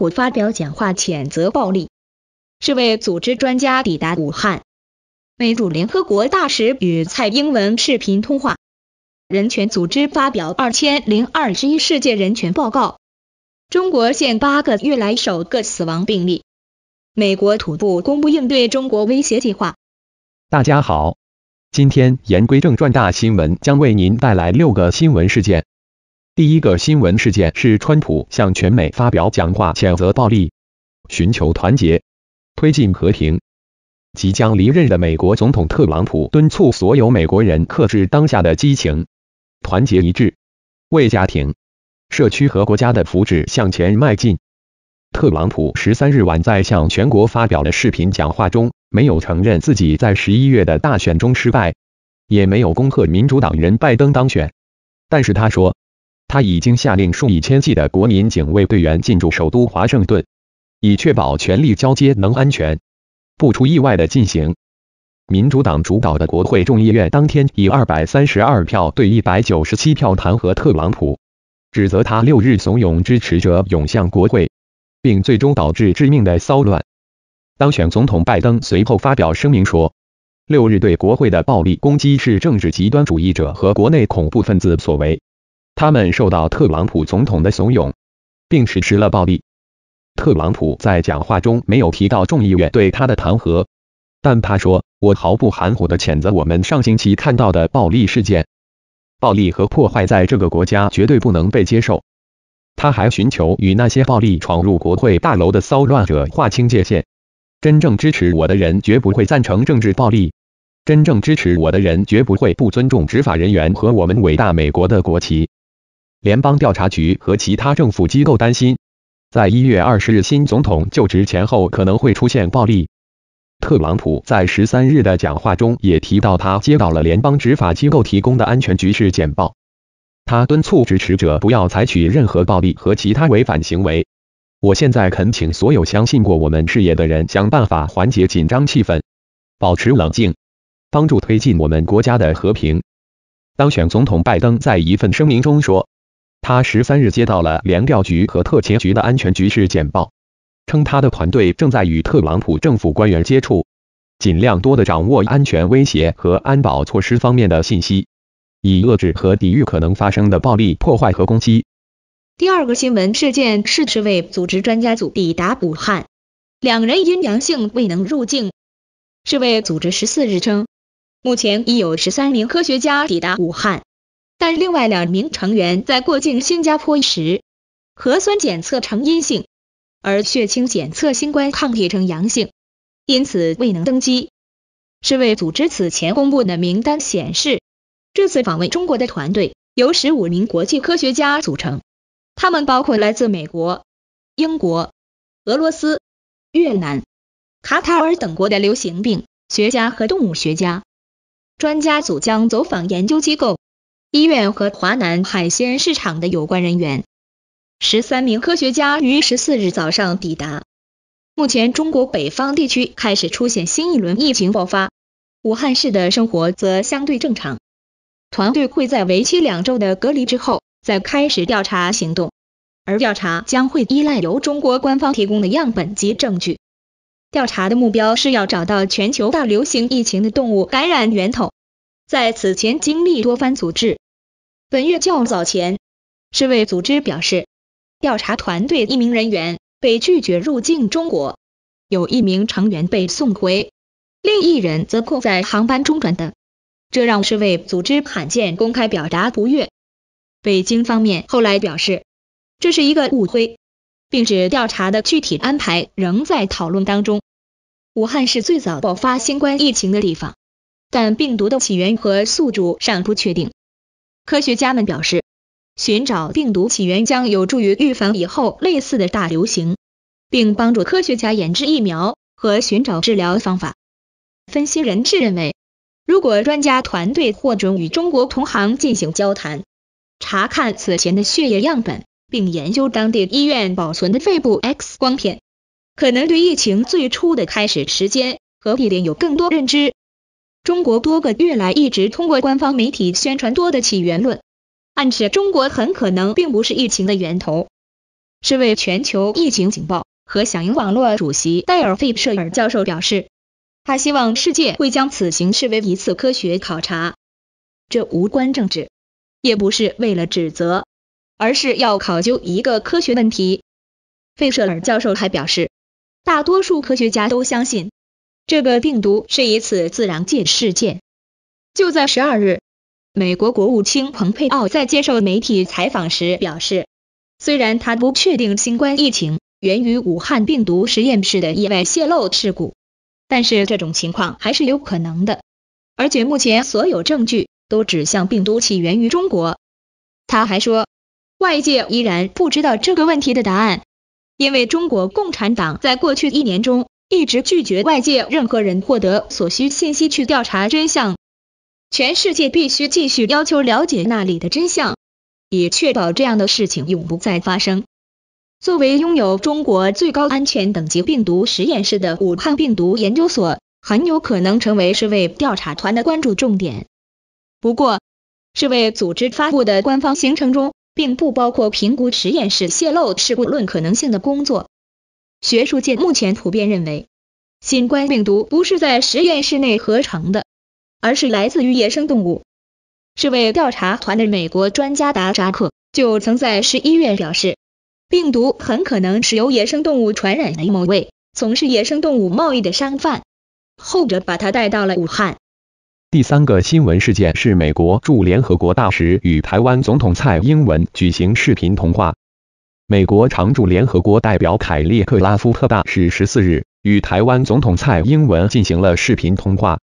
虎发表讲话谴责暴力。世卫组织专家抵达武汉。美驻联合国大使与蔡英文视频通话。人权组织发表二千零二十一世界人权报告。中国现八个月来首个死亡病例。美国土部公布应对中国威胁计划。大家好，今天言归正传，大新闻将为您带来六个新闻事件。第一个新闻事件是川普向全美发表讲话，谴责暴力，寻求团结，推进和平。即将离任的美国总统特朗普敦促所有美国人克制当下的激情，团结一致，为家庭、社区和国家的福祉向前迈进。特朗普十三日晚在向全国发表的视频讲话中，没有承认自己在十一月的大选中失败，也没有恭贺民主党人拜登当选，但是他说。他已经下令数以千计的国民警卫队员进驻首都华盛顿，以确保权力交接能安全不出意外的进行。民主党主导的国会众议院当天以二百三十二票对一百九十七票弹劾特朗普，指责他六日怂恿支持者涌向国会，并最终导致致命的骚乱。当选总统拜登随后发表声明说：“六日对国会的暴力攻击是政治极端主义者和国内恐怖分子所为。”他们受到特朗普总统的怂恿，并实施了暴力。特朗普在讲话中没有提到众议院对他的弹劾，但他说：“我毫不含糊地谴责我们上星期看到的暴力事件，暴力和破坏在这个国家绝对不能被接受。”他还寻求与那些暴力闯入国会大楼的骚乱者划清界限。真正支持我的人绝不会赞成政治暴力，真正支持我的人绝不会不尊重执法人员和我们伟大美国的国旗。联邦调查局和其他政府机构担心，在一月二十日新总统就职前后可能会出现暴力。特朗普在十三日的讲话中也提到，他接到了联邦执法机构提供的安全局势简报。他敦促支持者不要采取任何暴力和其他违反行为。我现在恳请所有相信过我们事业的人想办法缓解紧张气氛，保持冷静，帮助推进我们国家的和平。当选总统拜登在一份声明中说。他十三日接到了联调局和特勤局的安全局势简报，称他的团队正在与特朗普政府官员接触，尽量多的掌握安全威胁和安保措施方面的信息，以遏制和抵御可能发生的暴力破坏和攻击。第二个新闻事件是世卫组织专家组抵达武汉，两人因阳性未能入境。世卫组织十四日称，目前已有十三名科学家抵达武汉。但另外两名成员在过境新加坡时，核酸检测呈阴性，而血清检测新冠抗体呈阳性，因此未能登机。世卫组织此前公布的名单显示，这次访问中国的团队由十五名国际科学家组成，他们包括来自美国、英国、俄罗斯、越南、卡塔尔等国的流行病学家和动物学家。专家组将走访研究机构。医院和华南海鲜市场的有关人员，十三名科学家于十四日早上抵达。目前中国北方地区开始出现新一轮疫情爆发，武汉市的生活则相对正常。团队会在为期两周的隔离之后，再开始调查行动，而调查将会依赖由中国官方提供的样本及证据。调查的目标是要找到全球大流行疫情的动物感染源头。在此前经历多番阻滞，本月较早前，世卫组织表示，调查团队一名人员被拒绝入境中国，有一名成员被送回，另一人则困在航班中转等，这让世卫组织罕见公开表达不悦。北京方面后来表示，这是一个误会，并指调查的具体安排仍在讨论当中。武汉是最早爆发新冠疫情的地方。但病毒的起源和宿主尚不确定。科学家们表示，寻找病毒起源将有助于预防以后类似的大流行，并帮助科学家研制疫苗和寻找治疗方法。分析人士认为，如果专家团队获准与中国同行进行交谈，查看此前的血液样本，并研究当地医院保存的肺部 X 光片，可能对疫情最初的开始时间和地点有更多认知。中国多个月来一直通过官方媒体宣传多的起源论，暗示中国很可能并不是疫情的源头。世卫全球疫情警报和响应网络主席戴尔费舍尔教授表示，他希望世界会将此行视为一次科学考察，这无关政治，也不是为了指责，而是要考究一个科学问题。费舍尔教授还表示，大多数科学家都相信。这个病毒是一次自然界事件。就在十二日，美国国务卿蓬佩奥在接受媒体采访时表示，虽然他不确定新冠疫情源于武汉病毒实验室的意外泄漏事故，但是这种情况还是有可能的。而且目前所有证据都指向病毒起源于中国。他还说，外界依然不知道这个问题的答案，因为中国共产党在过去一年中。一直拒绝外界任何人获得所需信息去调查真相。全世界必须继续要求了解那里的真相，以确保这样的事情永不再发生。作为拥有中国最高安全等级病毒实验室的武汉病毒研究所，很有可能成为世卫调查团的关注重点。不过，世卫组织发布的官方行程中，并不包括评估实验室泄露事故论可能性的工作。学术界目前普遍认为，新冠病毒不是在实验室内合成的，而是来自于野生动物。世卫调查团的美国专家达扎克就曾在十一月表示，病毒很可能是由野生动物传染的。某位从事野生动物贸易的商贩，后者把他带到了武汉。第三个新闻事件是美国驻联合国大使与台湾总统蔡英文举行视频通话。美国常驻联合国代表凯列克拉夫特大使十四日与台湾总统蔡英文进行了视频通话。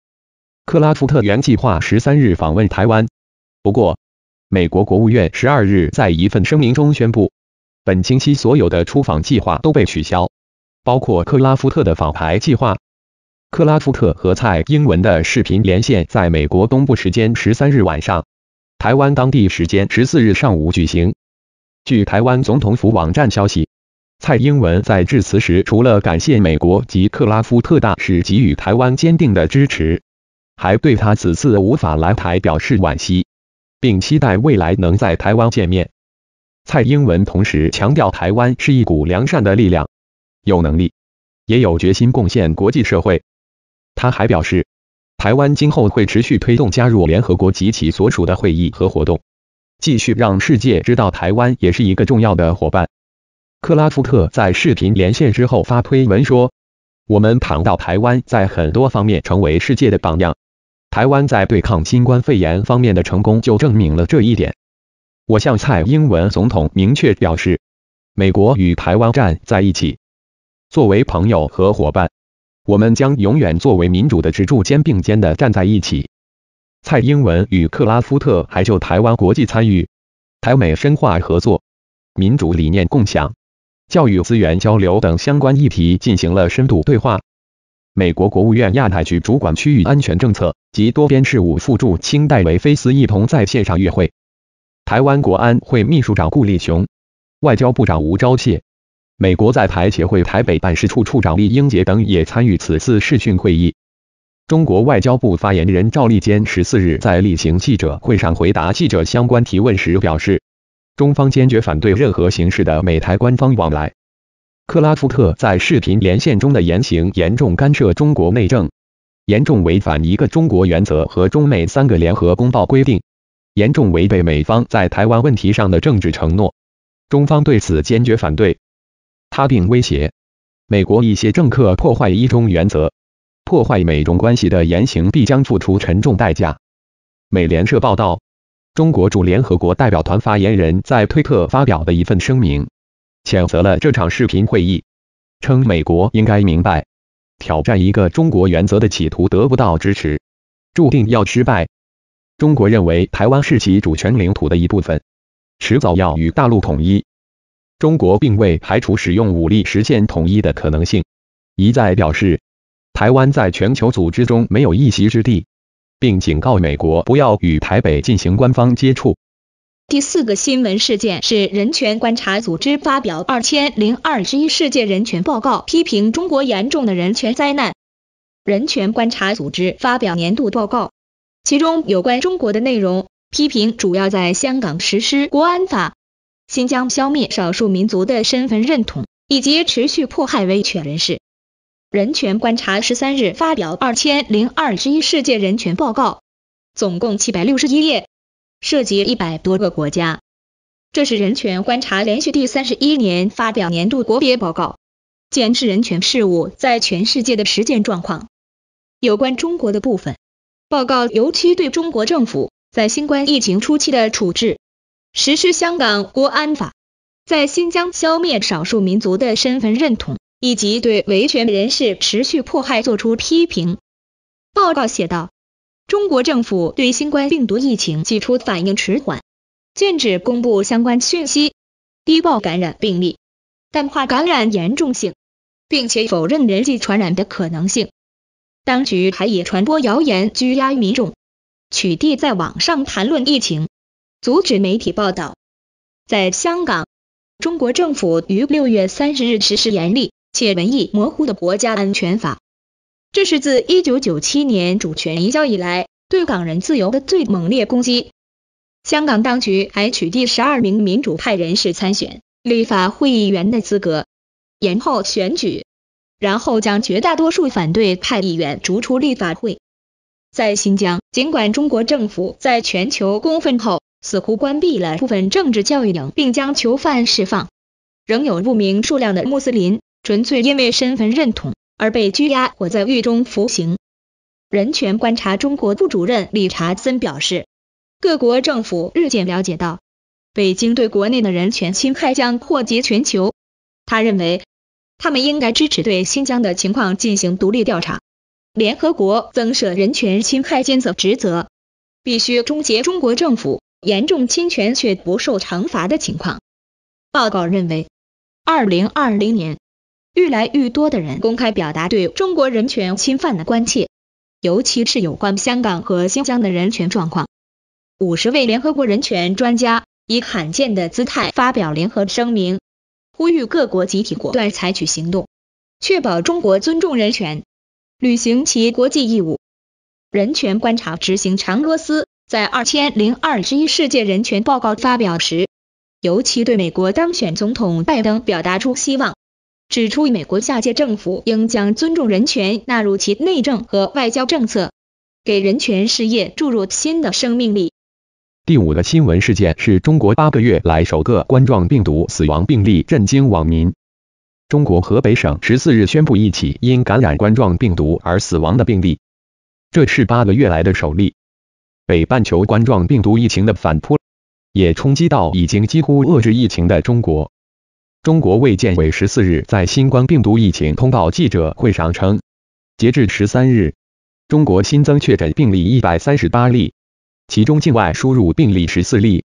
克拉夫特原计划十三日访问台湾，不过，美国国务院十二日在一份声明中宣布，本星期所有的出访计划都被取消，包括克拉夫特的访台计划。克拉夫特和蔡英文的视频连线在美国东部时间十三日晚上，台湾当地时间十四日上午举行。据台湾总统府网站消息，蔡英文在致辞时，除了感谢美国及克拉夫特大使给予台湾坚定的支持，还对他此次无法来台表示惋惜，并期待未来能在台湾见面。蔡英文同时强调，台湾是一股良善的力量，有能力，也有决心贡献国际社会。他还表示，台湾今后会持续推动加入联合国及其所属的会议和活动。继续让世界知道台湾也是一个重要的伙伴。克拉夫特在视频连线之后发推文说：“我们谈到台湾在很多方面成为世界的榜样，台湾在对抗新冠肺炎方面的成功就证明了这一点。我向蔡英文总统明确表示，美国与台湾站在一起，作为朋友和伙伴，我们将永远作为民主的支柱，肩并肩的站在一起。”蔡英文与克拉夫特还就台湾国际参与、台美深化合作、民主理念共享、教育资源交流等相关议题进行了深度对话。美国国务院亚太局主管区域安全政策及多边事务副助清代为菲斯一同在线上约会。台湾国安会秘书长顾立雄、外交部长吴钊燮、美国在台协会台北办事处处长李英杰等也参与此次视讯会议。中国外交部发言人赵立坚十四日在例行记者会上回答记者相关提问时表示，中方坚决反对任何形式的美台官方往来。克拉夫特在视频连线中的言行严重干涉中国内政，严重违反一个中国原则和中美三个联合公报规定，严重违背美方在台湾问题上的政治承诺，中方对此坚决反对。他并威胁，美国一些政客破坏一中原则。破坏美中关系的言行必将付出沉重代价。美联社报道，中国驻联合国代表团发言人，在推特发表的一份声明，谴责了这场视频会议，称美国应该明白，挑战一个中国原则的企图得不到支持，注定要失败。中国认为台湾是其主权领土的一部分，迟早要与大陆统一。中国并未排除使用武力实现统一的可能性，一再表示。台湾在全球组织中没有一席之地，并警告美国不要与台北进行官方接触。第四个新闻事件是人权观察组织发表二千零二十一世界人权报告，批评中国严重的人权灾难。人权观察组织发表年度报告，其中有关中国的内容批评主要在香港实施国安法、新疆消灭少数民族的身份认同以及持续迫害维权人士。人权观察十三日发表二千零二十一世界人权报告，总共七百六十一页，涉及一百多个国家。这是人权观察连续第三十一年发表年度国别报告，检视人权事务在全世界的实践状况。有关中国的部分，报告尤其对中国政府在新冠疫情初期的处置、实施香港国安法、在新疆消灭少数民族的身份认同。以及对维权人士持续迫害作出批评。报告写道，中国政府对新冠病毒疫情起初反应迟缓，禁止公布相关讯息，低报感染病例，淡化感染严重性，并且否认人际传染的可能性。当局还以传播谣言拘押民众，取缔在网上谈论疫情，阻止媒体报道。在香港，中国政府于六月三十日实施严厉。且文艺模糊的国家安全法，这是自一九九七年主权移交以来对港人自由的最猛烈攻击。香港当局还取缔十二名民主派人士参选立法会议员的资格，延后选举，然后将绝大多数反对派议员逐出立法会。在新疆，尽管中国政府在全球公愤后似乎关闭了部分政治教育营，并将囚犯释放，仍有不明数量的穆斯林。纯粹因为身份认同而被拘押或在狱中服刑。人权观察中国副主任理查森表示，各国政府日渐了解到，北京对国内的人权侵害将扩及全球。他认为，他们应该支持对新疆的情况进行独立调查。联合国增设人权侵害监测职责，必须终结中国政府严重侵权却不受惩罚的情况。报告认为，二零二零年。越来越多的人公开表达对中国人权侵犯的关切，尤其是有关香港和新疆的人权状况。五十位联合国人权专家以罕见的姿态发表联合声明，呼吁各国集体果断采取行动，确保中国尊重人权，履行其国际义务。人权观察执行长罗斯在二千零二十一世界人权报告发表时，尤其对美国当选总统拜登表达出希望。指出美国下届政府应将尊重人权纳入其内政和外交政策，给人权事业注入新的生命力。第五个新闻事件是中国八个月来首个冠状病毒死亡病例，震惊网民。中国河北省十四日宣布一起因感染冠状病毒而死亡的病例，这是八个月来的首例。北半球冠状病毒疫情的反扑，也冲击到已经几乎遏制疫情的中国。中国卫健委十四日在新冠病毒疫情通报记者会上称，截至十三日，中国新增确诊病例一百三十八例，其中境外输入病例十四例，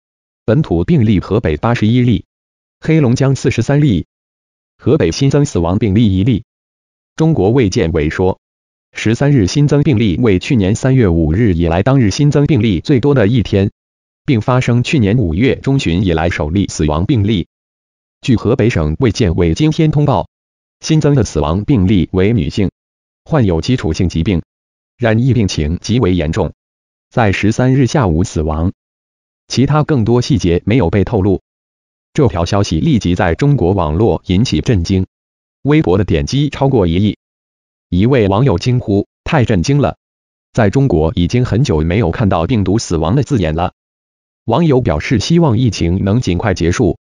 本土病例河北八十一例，黑龙江四十三例，河北新增死亡病例一例。中国卫健委说，十三日新增病例为去年三月五日以来当日新增病例最多的一天，并发生去年五月中旬以来首例死亡病例。据河北省卫健委今天通报，新增的死亡病例为女性，患有基础性疾病，染疫病情极为严重，在十三日下午死亡。其他更多细节没有被透露。这条消息立即在中国网络引起震惊，微博的点击超过一亿。一位网友惊呼：“太震惊了，在中国已经很久没有看到病毒死亡的字眼了。”网友表示希望疫情能尽快结束。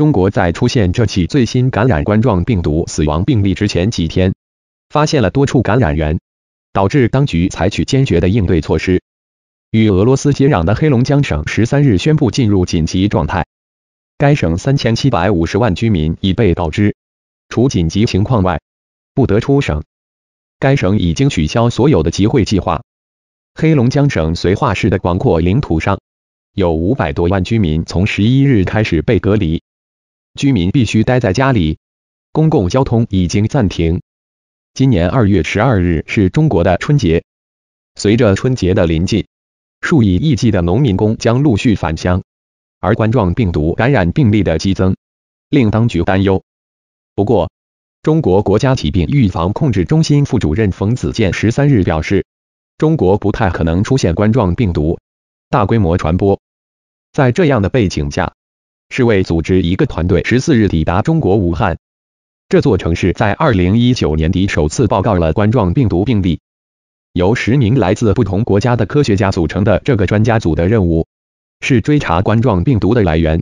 中国在出现这起最新感染冠状病毒死亡病例之前几天，发现了多处感染源，导致当局采取坚决的应对措施。与俄罗斯接壤的黑龙江省十三日宣布进入紧急状态，该省三千七百五十万居民已被告知，除紧急情况外，不得出省。该省已经取消所有的集会计划。黑龙江省绥化市的广阔领土上有五百多万居民从十一日开始被隔离。居民必须待在家里，公共交通已经暂停。今年二月十二日是中国的春节，随着春节的临近，数以亿计的农民工将陆续返乡，而冠状病毒感染病例的激增令当局担忧。不过，中国国家疾病预防控制中心副主任冯子健十三日表示，中国不太可能出现冠状病毒大规模传播。在这样的背景下，世卫组织一个团队十四日抵达中国武汉，这座城市在二零一九年底首次报告了冠状病毒病例。由十名来自不同国家的科学家组成的这个专家组的任务是追查冠状病毒的来源。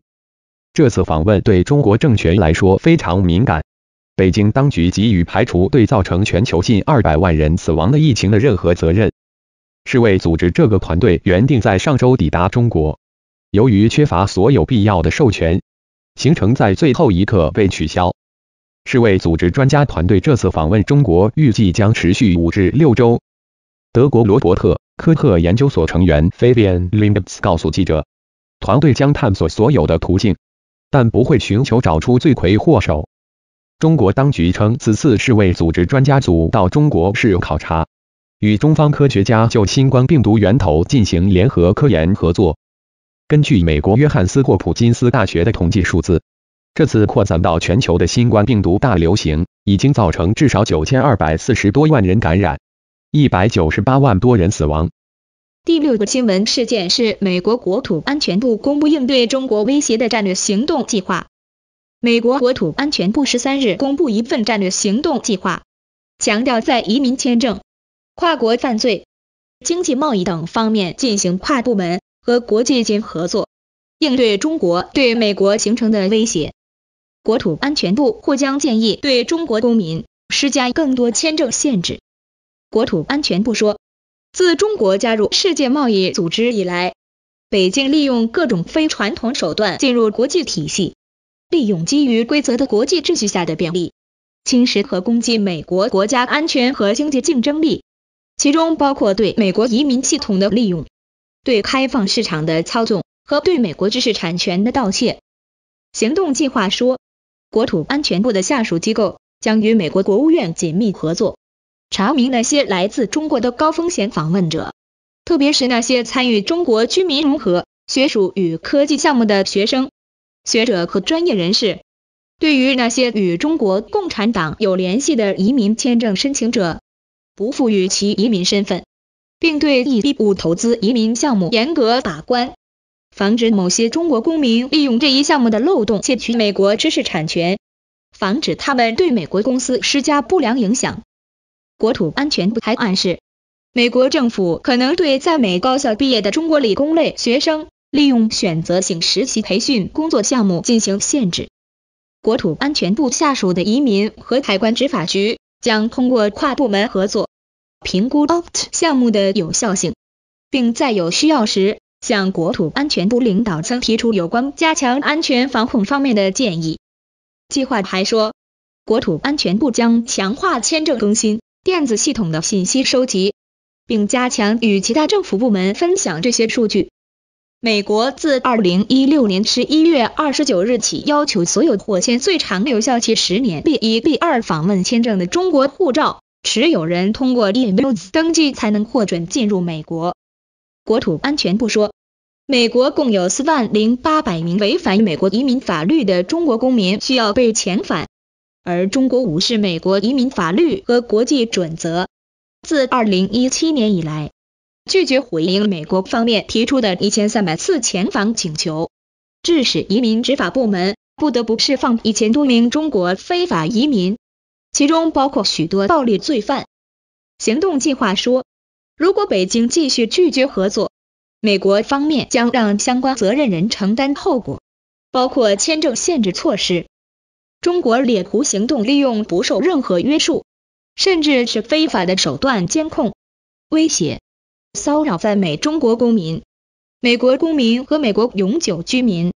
这次访问对中国政权来说非常敏感，北京当局给予排除对造成全球近二百万人死亡的疫情的任何责任。世卫组织这个团队原定在上周抵达中国。由于缺乏所有必要的授权，行程在最后一刻被取消。世卫组织专家团队这次访问中国预计将持续五至六周。德国罗伯特·科赫研究所成员 Fabian l i n b s 告诉记者，团队将探索所有的途径，但不会寻求找出罪魁祸首。中国当局称，此次世卫组织专家组到中国是考察，与中方科学家就新冠病毒源头进行联合科研合作。根据美国约翰斯霍普金斯大学的统计数字，这次扩散到全球的新冠病毒大流行已经造成至少九千二百四十多万人感染，一百九十八万多人死亡。第六个新闻事件是美国国土安全部公布应对中国威胁的战略行动计划。美国国土安全部十三日公布一份战略行动计划，强调在移民签证、跨国犯罪、经济贸易等方面进行跨部门。和国际间合作应对中国对美国形成的威胁，国土安全部或将建议对中国公民施加更多签证限制。国土安全部说，自中国加入世界贸易组织以来，北京利用各种非传统手段进入国际体系，利用基于规则的国际秩序下的便利，侵蚀和攻击美国国家安全和经济竞争力，其中包括对美国移民系统的利用。对开放市场的操纵和对美国知识产权的盗窃行动计划说，国土安全部的下属机构将与美国国务院紧密合作，查明那些来自中国的高风险访问者，特别是那些参与中国居民融合、学术与科技项目的学生、学者和专业人士。对于那些与中国共产党有联系的移民签证申请者，不赋予其移民身份。并对第一步投资移民项目严格把关，防止某些中国公民利用这一项目的漏洞窃取美国知识产权，防止他们对美国公司施加不良影响。国土安全部还暗示，美国政府可能对在美高校毕业的中国理工类学生利用选择性实习培训工作项目进行限制。国土安全部下属的移民和海关执法局将通过跨部门合作。评估 OPT 项目的有效性，并在有需要时向国土安全部领导层提出有关加强安全防控方面的建议。计划还说，国土安全部将强化签证更新电子系统的信息收集，并加强与其他政府部门分享这些数据。美国自2016年11月29日起要求所有获签最长有效期十年 B 一 B 二访问签证的中国护照。持有人通过 e m l s 登记才能获准进入美国。国土安全部说，美国共有40,800名违反美国移民法律的中国公民需要被遣返，而中国无视美国移民法律和国际准则。自2017年以来，拒绝回应美国方面提出的一千三百次遣返请求，致使移民执法部门不得不释放一千多名中国非法移民。其中包括许多暴力罪犯。行动计划说，如果北京继续拒绝合作，美国方面将让相关责任人承担后果，包括签证限制措施。中国猎狐行动利用不受任何约束，甚至是非法的手段监控、威胁、骚扰在美中国公民、美国公民和美国永久居民。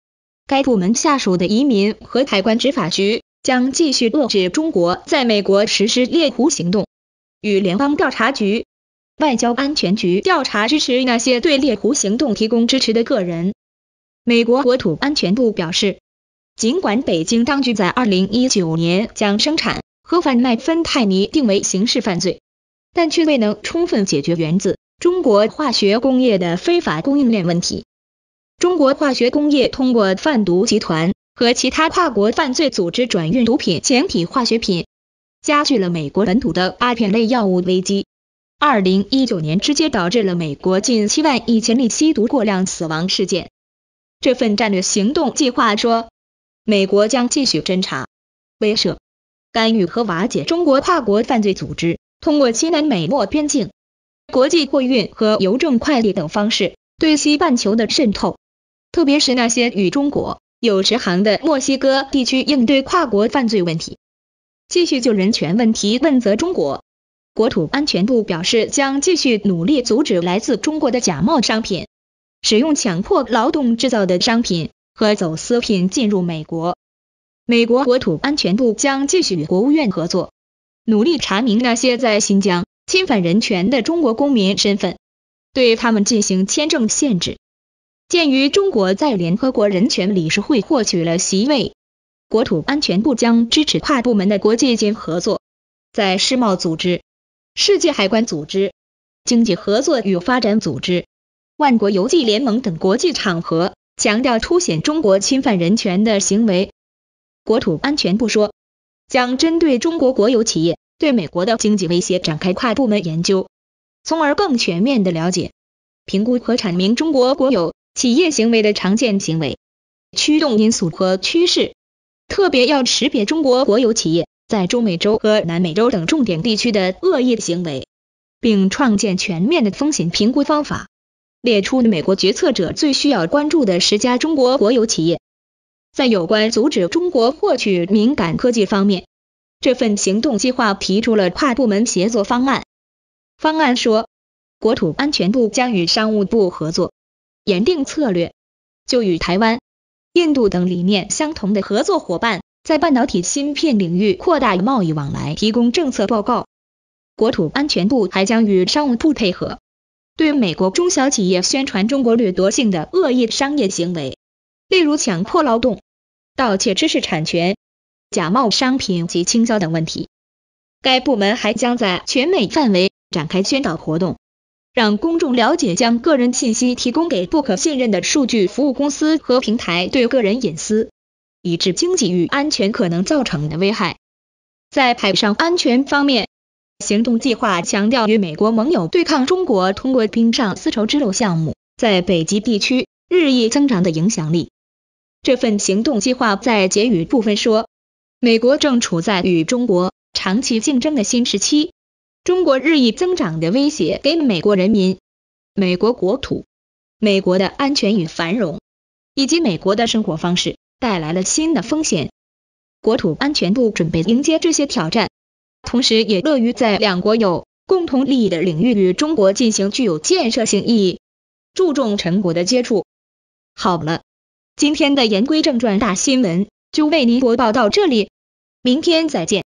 该部门下属的移民和海关执法局。将继续遏制中国在美国实施猎狐行动，与联邦调查局、外交安全局调查支持那些对猎狐行动提供支持的个人。美国国土安全部表示，尽管北京当局在二零一九年将生产和贩卖芬太尼定为刑事犯罪，但却未能充分解决源自中国化学工业的非法供应链问题。中国化学工业通过贩毒集团。和其他跨国犯罪组织转运毒品简体化学品，加剧了美国本土的阿片类药物危机。2019年直接导致了美国近7万1千例吸毒过量死亡事件。这份战略行动计划说，美国将继续侦查、威慑、干预和瓦解中国跨国犯罪组织通过西南美墨边境、国际货运和邮政快递等方式对西半球的渗透，特别是那些与中国。有直航的墨西哥地区应对跨国犯罪问题，继续就人权问题问责中国。国土安全部表示，将继续努力阻止来自中国的假冒商品、使用强迫劳动制造的商品和走私品进入美国。美国国土安全部将继续与国务院合作，努力查明那些在新疆侵犯人权的中国公民身份，对他们进行签证限制。鉴于中国在联合国人权理事会获取了席位，国土安全部将支持跨部门的国际间合作，在世贸组织、世界海关组织、经济合作与发展组织、万国邮记联盟等国际场合强调凸显中国侵犯人权的行为。国土安全部说，将针对中国国有企业对美国的经济威胁展开跨部门研究，从而更全面的了解、评估和阐明中国国有。企业行为的常见行为驱动因素和趋势，特别要识别中国国有企业在中美洲和南美洲等重点地区的恶意行为，并创建全面的风险评估方法，列出美国决策者最需要关注的十家中国国有企业。在有关阻止中国获取敏感科技方面，这份行动计划提出了跨部门协作方案。方案说，国土安全部将与商务部合作。严定策略，就与台湾、印度等理念相同的合作伙伴在半导体芯片领域扩大贸易往来提供政策报告。国土安全部还将与商务部配合，对美国中小企业宣传中国掠夺性的恶意商业行为，例如强迫劳动、盗窃知识产权、假冒商品及倾销等问题。该部门还将在全美范围展开宣导活动。让公众了解将个人信息提供给不可信任的数据服务公司和平台对个人隐私、以致经济与安全可能造成的危害。在海上安全方面，行动计划强调与美国盟友对抗中国通过冰上丝绸之路项目在北极地区日益增长的影响力。这份行动计划在结语部分说，美国正处在与中国长期竞争的新时期。中国日益增长的威胁给美国人民、美国国土、美国的安全与繁荣，以及美国的生活方式带来了新的风险。国土安全部准备迎接这些挑战，同时也乐于在两国有共同利益的领域与中国进行具有建设性意义、注重成果的接触。好了，今天的言归正传大新闻就为您播报到这里，明天再见。